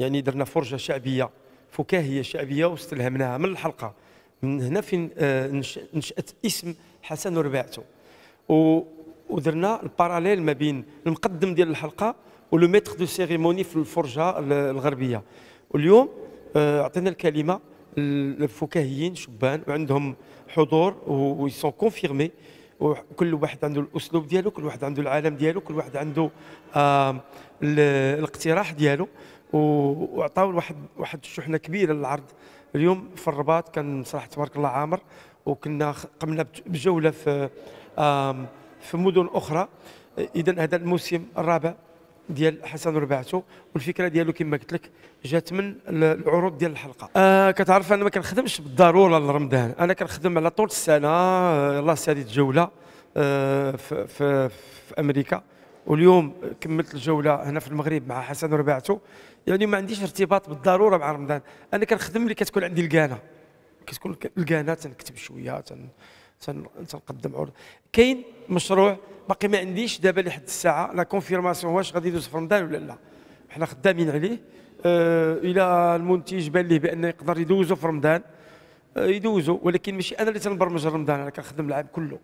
يعني درنا فرجه شعبيه فكاهيه شعبيه واستلهمناها من الحلقه من هنا فين آه، نشات اسم حسن ورباعته ودرنا الباراليل ما بين المقدم ديال الحلقه ولو ميتر دو سيريموني في الفرجه الغربيه واليوم آه، عطينا الكلمه الفكاهيين شبان وعندهم حضور ويسون كونفيرمي وكل واحد عنده الاسلوب ديالو كل واحد عنده العالم ديالو كل واحد عنده آه الاقتراح ديالو وعطاونا واحد واحد الشحنه كبيره للعرض اليوم في الرباط كان صراحه تبارك الله عامر وكنا قمنا بجوله في في مدن اخرى اذا هذا الموسم الرابع ديال حسن ورباعته والفكره ديالو كما قلت لك جات من العروض ديال الحلقه آه كتعرف انا ما كنخدمش بالضروره لرمضان انا كنخدم على طول السنه الله يلاه ساليت جوله آه في, في, في امريكا واليوم كملت الجوله هنا في المغرب مع حسن ورباعته يعني ما عنديش ارتباط بالضروره مع رمضان انا كنخدم اللي كتكون عندي القانة كتكون القانة تنكتب شويه تن تنقدم عرض كاين مشروع باقي ما عنديش دابا لحد الساعه لا كونفيرماسيون واش غادي يدوز في رمضان ولا لا حنا خدامين عليه آه الى المنتج بان ليه بانه يقدر يدوزو في رمضان آه يدوزو ولكن ماشي انا اللي تنبرمج رمضان انا كنخدم العام كله